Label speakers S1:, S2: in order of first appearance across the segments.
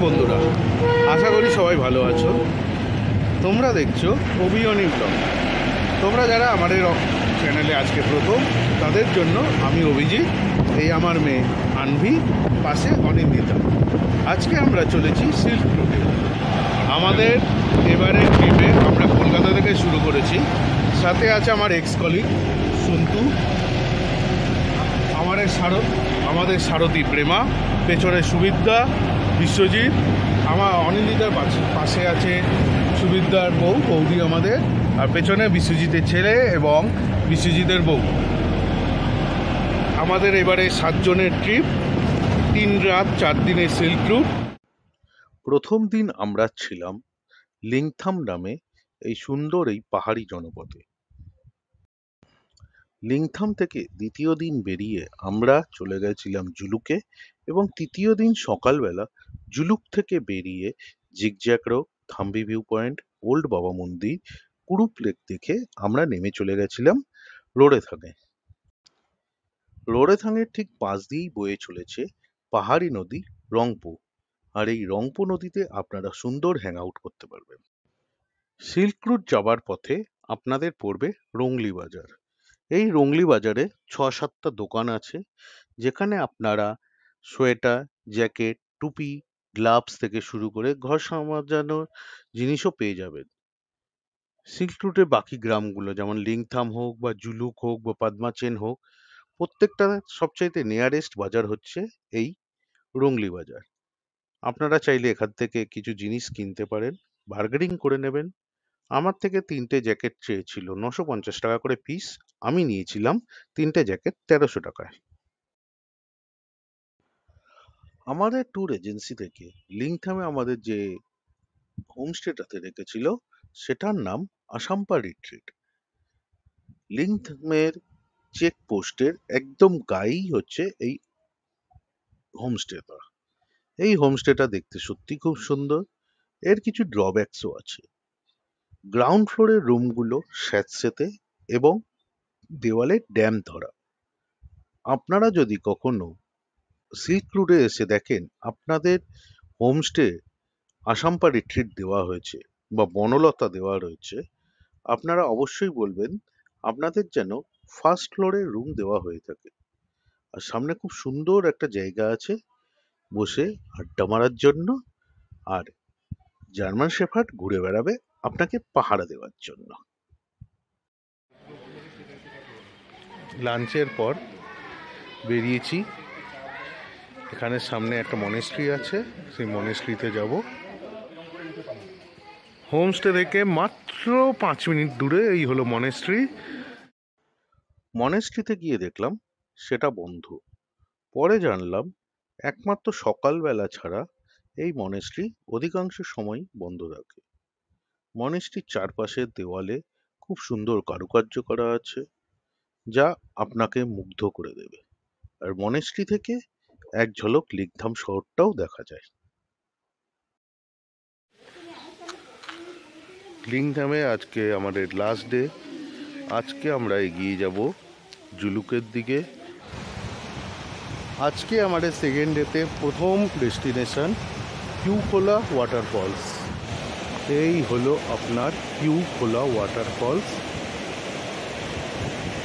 S1: নমস্কার বন্ধুরা আশা করি সবাই ভালো আছো তোমরা দেখছো অভিয়নি ব্লগ তোমরা যারা আমাদের চ্যানেলে আজকে প্রথম তাদের জন্য আমি অভিজিৎ এই আমার মেয়ে আনভি পাশে অনিন্দিতা আজকে আমরা চলেছি সিল্ক রুটে আমাদের এবারে ট্রিপে আমরা কলকাতা থেকে শুরু করেছি সাথে আছে আমার এক্স কলিগ সন্তু আমার এক শারদ আমাদের সারথী প্রেমা পেছনে সুবিদ্যা বিশ্বজিৎ আমার অনিন্দিতার পাশে আছে সুবিদ্যার বউ বৌদি আমাদের আর পেছনে বিশ্বজিতের ছেলে এবং বিশ্বজিতের বউ আমাদের এবারে সাতজনের ট্রিপ তিন রাত চার দিনের সিল্ক রুট প্রথম দিন আমরা ছিলাম লিংথাম নামে এই সুন্দর এই পাহাড়ি জনপদে লিংথাম থেকে দ্বিতীয় দিন বেরিয়ে আমরা চলে গেছিলাম জুলুকে এবং তৃতীয় দিন সকালবেলা জুলুক থেকে বেরিয়ে zigzag Thambi view point old Baba Mandir কুরুপ lake দেখে আমরা নেমে চলে গেছিলাম রোড়েথাঙে রোড়েথাঙের ঠিক পাশ দিয়েই বয়ে চলেছে পাহাড়ি নদী রংপো আর এই রংপো নদীতে আপনারা সুন্দর হ্যাং আউট করতে পারবেন সিল্ক রুট যাবার পথে আপনাদের পড়বে রংলি বাজার এই রংলি বাজারে ছ সাতটা দোকান আছে যেখানে আপনারা সোয়েটার জ্যাকেট টুপি গ্লাভস থেকে শুরু করে ঘর সাজানোর জিনিসও পেয়ে যাবেন সিল্ক রুটের বাকি গ্রামগুলো যেমন লিংথাম হোক বা জুলুক হোক বা পদ্মাচেন হোক প্রত্যেকটা সবচাইতে নিয়ারেস্ট বাজার হচ্ছে এই রংলি বাজার আপনারা চাইলে এখান থেকে কিছু জিনিস কিনতে পারেন বার্গেনিং করে নেবেন আমার থেকে তিনটে জ্যাকেট চেয়েছিল নশো পঞ্চাশ টাকা করে পিস আমি নিয়েছিলাম তিনটে জ্যাকেট তেরোশো টাকায় আমাদের ট্যুর এজেন্সি থেকে লিংথামে আমাদের যে হোমস্টেটাতে রেখেছিল সেটার নাম আসাম্পা রিট্রিট লিংথামের চেকপোস্টের একদম গায়েই হচ্ছে এই হোমস্টেটা এই হোমস্টেটা দেখতে সত্যি খুব সুন্দর এর কিছু ড্রব্যাকসও আছে গ্রাউন্ড ফ্লোরের রুমগুলো স্যাঁতস্যাঁতে এবং দেওয়ালে ড্যাম ধরা আপনারা যদি কখনো সিল্ক রুটে এসে দেখেন আপনাদের হোমস্টে আসাম্পা ট্রিট দেওয়া হয়েছে বা বনলতা দেওয়া রয়েছে আপনারা অবশ্যই বলবেন আপনাদের যেন ফার্স্ট ফ্লোরে রুম দেওয়া হয়ে থাকে আর সামনে খুব সুন্দর একটা জায়গা আছে বসে আড্ডা মারার জন্য আর জার্মান শেফার্ড ঘুরে বেড়াবে আপনাকে পাহারা দেওয়ার জন্য লাঞ্চের পর বেরিয়েছি এখানে সামনে একটা মনেস্ট্রি আছে সেই মনেস্ট্রিতে যাব হোমস্টে থেকে মাত্র পাঁচ মিনিট দূরে এই হলো মনেস্ট্রি মনেস্ট্রিতে গিয়ে দেখলাম সেটা বন্ধ পরে জানলাম একমাত্র সকালবেলা ছাড়া এই মনেস্ট্রি অধিকাংশ সময় বন্ধ থাকে মনেস্ট্রির চারপাশের দেওয়ালে খুব সুন্দর কারুকার্য করা আছে যা আপনাকে মুগ্ধ করে দেবে আর মনেস্ট্রি থেকে এক ঝলক লিগধাম শহরটাও দেখা যায় লিংধামে আজকে আমাদের লাস্ট ডে আজকে আমরা এগিয়ে যাব জুলুকের দিকে আজকে আমাদের সেকেন্ড ডেতে প্রথম ডেস্টিনেশন কিউকোলা ওয়াটারফলস এই হলো আপনার কিউকোলা ওয়াটারফলস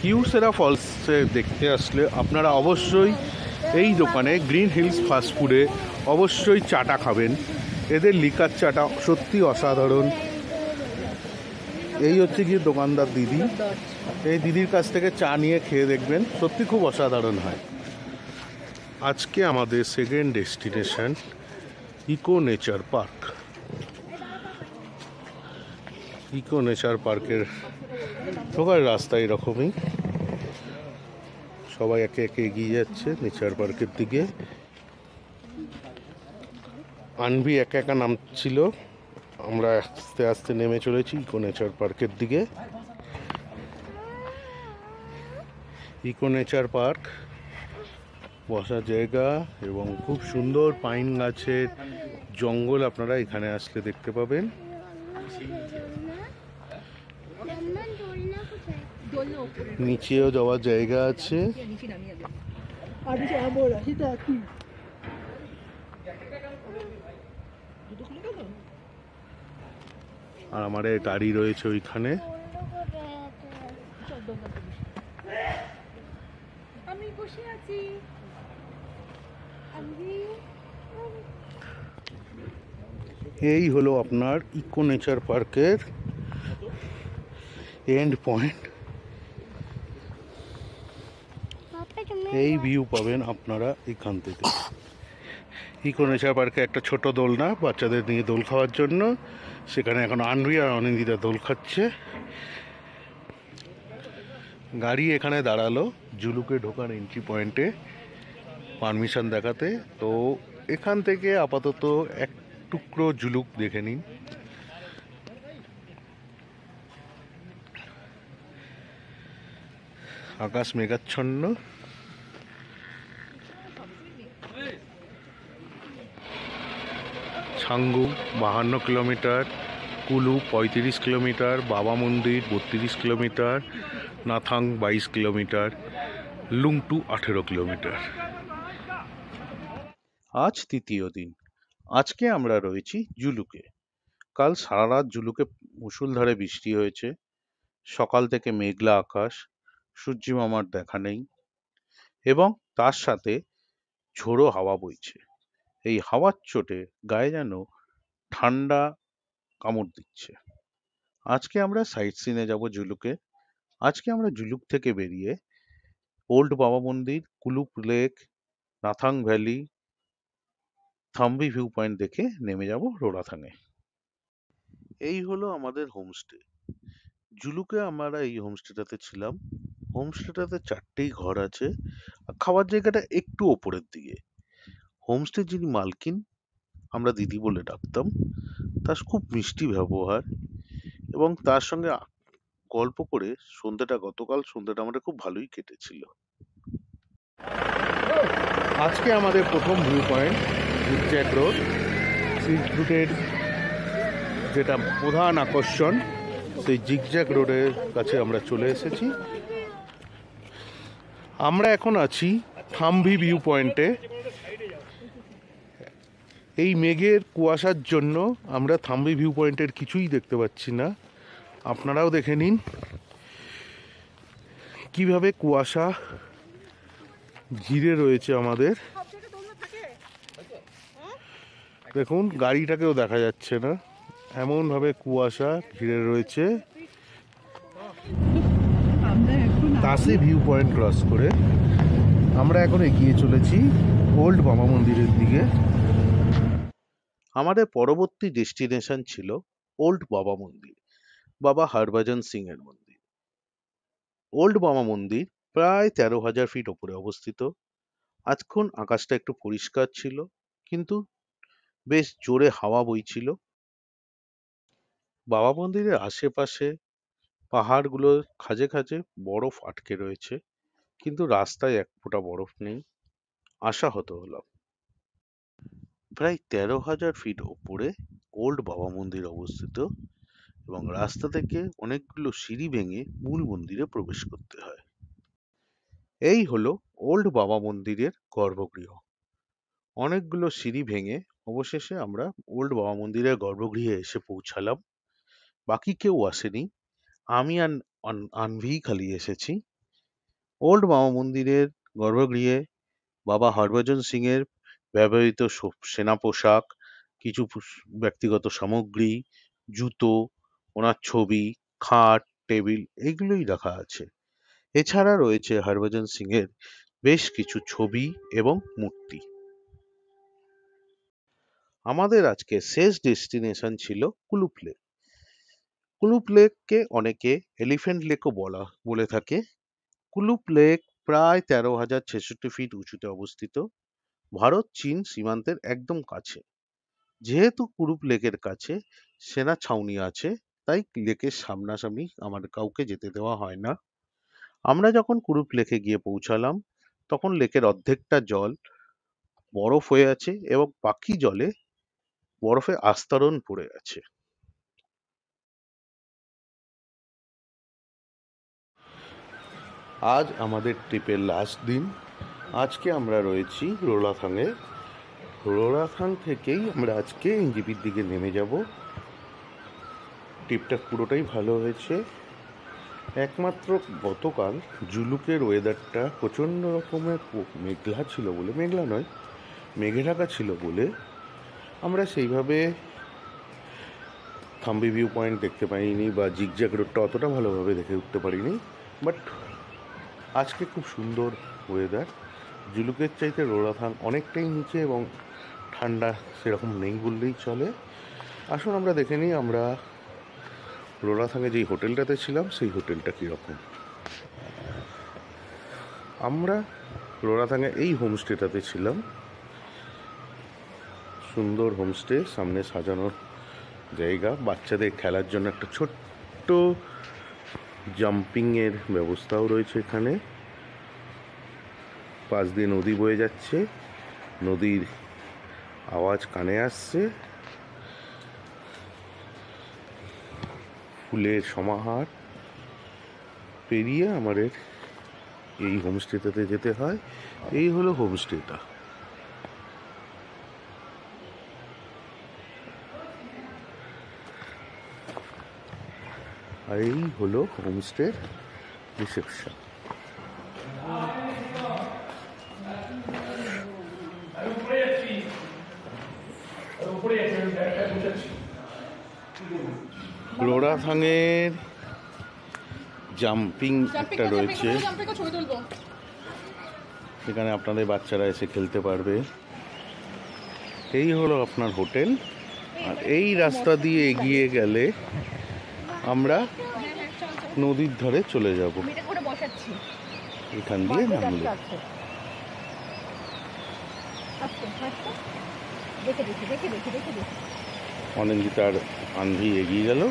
S1: কিউসেরা ফলসে দেখতে আসলে আপনারা অবশ্যই এই দোকানে গ্রিন হিলস ফাস্টফুডে অবশ্যই চাটা খাবেন এদের লিকার চাটা সত্যি অসাধারণ এই হচ্ছে গিয়ে দোকানদার দিদি এই দিদির কাছ থেকে চা নিয়ে খেয়ে দেখবেন সত্যি খুব অসাধারণ হয় আজকে আমাদের second destination eco nature park eco nature পার্কের সবাই রাস্তা এরকমই সবাই একে একে এগিয়ে যাচ্ছে নেচার পার্কের দিকে আনবি একা একা নামছিল আমরা আস্তে আস্তে নেমে চলেছি ইকো নেচার পার্কের দিকে ইকো নেচার পার্ক বসার জায়গা এবং খুব সুন্দর পাইন গাছের জঙ্গল আপনারা এখানে আসলে দেখতে পাবেন নিচেও যাওয়ার জায়গা আছে আর আমার গাড়ি রয়েছে ওইখানে এই হলো আপনার ইকো নেচার পার্কের এন্ড পয়েন্ট এই ভিউ পাবেন আপনারা এখান থেকে ইকোনেশা পার্কে একটা ছোট দোলনা বাচ্চাদের নিয়ে দোল খাওয়ার জন্য সেখানে এখন আনবি আর অনিন্দিতা দোল খাচ্ছে গাড়ি এখানে দাঁড়ালো জুলুকে ঢোকার এন্ট্রি পয়েন্টে পারমিশন দেখাতে তো এখান থেকে আপাতত এক টুকরো জুলুক দেখে নিন আকাশ মেঘাচ্ছন্ন সাঙ্গু বাহান্ন কিলোমিটার কুলু পঁয়ত্রিশ কিলোমিটার বাবা মন্দির বত্রিশ কিলোমিটার নাথাং বাইশ কিলোমিটার লুংটু আঠেরো কিলোমিটার আজ তৃতীয় দিন আজকে আমরা রয়েছি জুলুকে কাল সারা রাত জুলুকে মুসুলধারে বৃষ্টি হয়েছে সকাল থেকে মেঘলা আকাশ সূর্যিমামার দেখা নেই এবং তার সাথে ঝোড়ো হাওয়া বইছে এই হাওয়ার চোটে গায়ে যেন ঠান্ডা কামড় দিচ্ছে আজকে আমরা সাইট সিনে যাব জুলুকে আজকে আমরা জুলুক থেকে বেরিয়ে old Baba Mandir Kupup lake Nathang valley Thambi view point দেখে নেমে যাব রোড়াথাঙে এই হলো আমাদের হোমস্টে জুলুকে আমরা এই হোমস্টেটাতে ছিলাম হোমস্টেটাতে চারটেই ঘর আছে খাওয়ার জায়গাটা একটু ওপরের দিকে হোমস্টের যিনি মালকিন আমরা দিদি বলে ডাকতাম তার খুব মিষ্টি ব্যবহার এবং তার সঙ্গে গল্প করে সন্ধ্যাটা গতকাল সন্ধ্যাটা আমাদের খুব ভালোই কেটেছিল আজকে আমাদের প্রথম ভিউ পয়েন্ট জ্যাক রোড সিল্ক রুটের যেটা প্রধান আকর্ষণ সেই জিগজ্যাক রোডের কাছে আমরা চলে এসেছি আমরা এখন আছি থামভি ভিউ পয়েন্টে এই মেঘের কুয়াশার জন্য আমরা থাম্বি ভিউ পয়েন্টের কিছুই দেখতে পাচ্ছি না আপনারাও দেখে নিন কিভাবে কুয়াশা ঘিরে রয়েছে আমাদের দেখুন গাড়িটাকেও দেখা যাচ্ছে না এমনভাবে কুয়াশা ঘিরে রয়েছে তাসে ভিউ পয়েন্ট ক্রস করে আমরা এখন এগিয়ে চলেছি ওল্ড বাবা মন্দিরের দিকে আমাদের পরবর্তী ডেস্টিনেশন ছিল ওল্ড বাবা মন্দির বাবা হরভজন সিং এর মন্দির ওল্ড বাবা মন্দির প্রায় তেরো হাজার ফিট ওপরে অবস্থিত আজক্ষণ আকাশটা একটু পরিষ্কার ছিল কিন্তু বেশ জোরে হাওয়া বইছিল বাবা মন্দিরের আশেপাশে পাহাড়গুলো খাজে খাজে বরফ আটকে রয়েছে কিন্তু রাস্তায় এক ফোঁটা বরফ নেই আশাহত হলাম প্রায় তেরো হাজার ফিট ওপরে ওল্ড বাবা মন্দির অবস্থিত এবং রাস্তা থেকে অনেকগুলো সিঁড়ি ভেঙে মূল মন্দিরে প্রবেশ করতে হয় এই হলো ওল্ড বাবা মন্দিরের গর্ভগৃহ অনেকগুলো সিঁড়ি ভেঙে অবশেষে আমরা ওল্ড বাবা মন্দিরের গর্ভগৃহে এসে পৌঁছালাম বাকি কেউ আসেনি আমি আনভি খালি এসেছি ওল্ড বাবা মন্দিরের গর্ভগৃহে বাবা হরভজন সিং এর ব্যবহৃত সেনা পোশাক কিছু ব্যক্তিগত সামগ্রী জুতো ওনার ছবি খাট টেবিল এগুলোই রাখা আছে এছাড়া রয়েছে হরভজন সিং এর বেশ কিছু ছবি এবং মূর্তি আমাদের আজকে শেষ ডেস্টিনেশন ছিল কুলুপ লেক কুলুপ লেককে অনেকে এলিফ্যান্ট লেকও বলা বলে থাকে কুলুপ লেক প্রায় তেরো হাজার ছেষট্টি ফিট উঁচুতে অবস্থিত ভারত চীন সীমান্তের একদম কাছে যেহেতু কুরুপ লেকের কাছে সেনা ছাউনি আছে তাই লেকের সামনাসামনি আমার কাউকে যেতে দেওয়া হয় না আমরা যখন কুরুপ লেকে গিয়ে পৌঁছালাম তখন লেকের অর্ধেকটা জল বরফ হয়ে আছে এবং বাকি জলে বরফে আস্তরণ পড়ে আছে আজ আমাদের ট্রিপের লাস্ট দিন আজকে আমরা রয়েছি রোলাথাংয়ে রোলাথাং থেকেই আমরা আজকে এনজিপির দিকে নেমে যাব ট্রিপটা পুরোটাই ভালো হয়েছে একমাত্র গতকাল জুলুকের ওয়েদারটা প্রচণ্ড রকমের মেঘলা ছিল বলে মেঘলা নয় মেঘে ঢাকা ছিল বলে আমরা সেইভাবে থাম্বি ভিউ পয়েন্ট দেখতে পাইনি বা জ্যাগ রোডটা অতটা ভালোভাবে দেখে উঠতে পারিনি বাট আজকে খুব সুন্দর ওয়েদার জুলুকের চাইতে রোরাথান অনেকটাই নিচে এবং ঠান্ডা সেরকম নেই বললেই চলে আসুন আমরা দেখে নিই আমরা রোরাথানে যেই হোটেলটাতে ছিলাম সেই হোটেলটা কীরকম আমরা লোড়াথাঙ্গা এই হোমস্টেটাতে ছিলাম সুন্দর হোমস্টে সামনে সাজানোর জায়গা বাচ্চাদের খেলার জন্য একটা ছোট্ট জাম্পিংয়ের ব্যবস্থাও রয়েছে এখানে পাশ দিয়ে নদী বয়ে যাচ্ছে নদীর আওয়াজ কানে আসছে ফুলের সমাহার পেরিয়ে আমাদের এই হোমস্টেটাতে যেতে হয় এই হলো হোমস্টেটা আর এই হলো হোমস্টের রিসেপশন লাদাখাঙের জাম্পিং একটা রয়েছে সেখানে আপনাদের বাচ্চারা এসে খেলতে পারবে এই হলো আপনার হোটেল আর এই রাস্তা দিয়ে এগিয়ে গেলে আমরা নদীর ধারে চলে যাব এখান দিয়ে নামলে আচ্ছা, আচ্ছা। অনিন্দিতার আন্ধি এগিয়ে গেল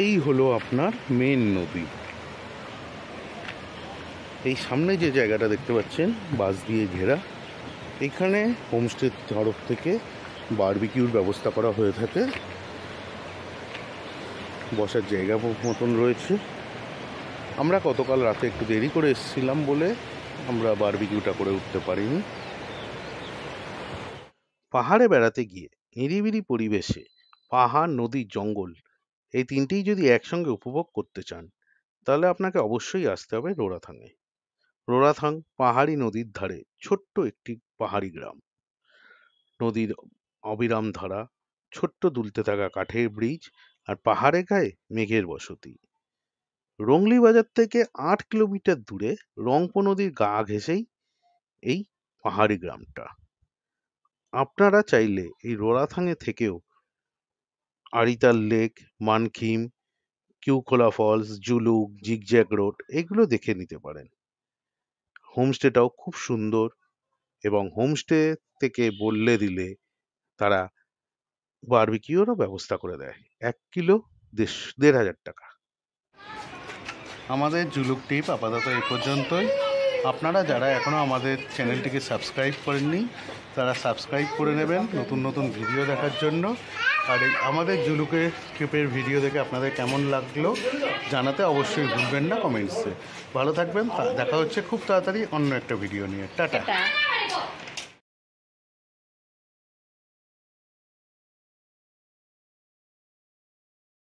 S1: এই হলো আপনার মেন নদী এই সামনে যে জায়গাটা দেখতে পাচ্ছেন বাস দিয়ে ঘেরা এখানে হোমস্টের তরফ থেকে বারবিকিউর ব্যবস্থা করা হয়ে থাকে বসার জায়গা মতন রয়েছে আমরা গতকাল রাতে একটু দেরি করে এসেছিলাম বলে আমরা বারবিকিউটা করে উঠতে পারিনি পাহাড়ে বেড়াতে গিয়ে নিরিবিরি পরিবেশে পাহাড় নদী জঙ্গল এই তিনটেই যদি একসঙ্গে উপভোগ করতে চান তাহলে আপনাকে অবশ্যই আসতে হবে রোরাথাঙে রোরাথাং পাহাড়ি নদীর ধারে ছোট্ট একটি পাহাড়ি গ্রাম নদীর অবিরাম ধারা ছোট্ট দুলতে থাকা কাঠের ব্রিজ আর পাহাড়ে গায়ে মেঘের বসতি রংলি বাজার থেকে আট কিলোমিটার দূরে রংপো নদীর গা ঘেঁষেই এই পাহাড়ি গ্রামটা আপনারা চাইলে এই রোরাথাঙে থেকেও Aritar lake Mankhim Kukhola falls Zuluk zigzag road এগুলো দেখে নিতে পারেন হোমস্টেটাও খুব সুন্দর এবং হোমস্টে থেকে বললে দিলে তারা বারবিকিউরও ব্যবস্থা করে দেয় এক কিলো দেড় হাজার টাকা আমাদের জুলুক টিপ আপাতত এ পর্যন্তই আপনারা যারা এখনও আমাদের চ্যানেলটিকে সাবস্ক্রাইব করেননি তারা সাবস্ক্রাইব করে নেবেন নতুন নতুন ভিডিও দেখার জন্য আর এই আমাদের জুলুকে ট্রিপের ভিডিও দেখে আপনাদের কেমন লাগলো জানাতে অবশ্যই ভুলবেন না কমেন্টসে ভালো থাকবেন দেখা হচ্ছে খুব তাড়াতাড়ি অন্য একটা ভিডিও নিয়ে টাটা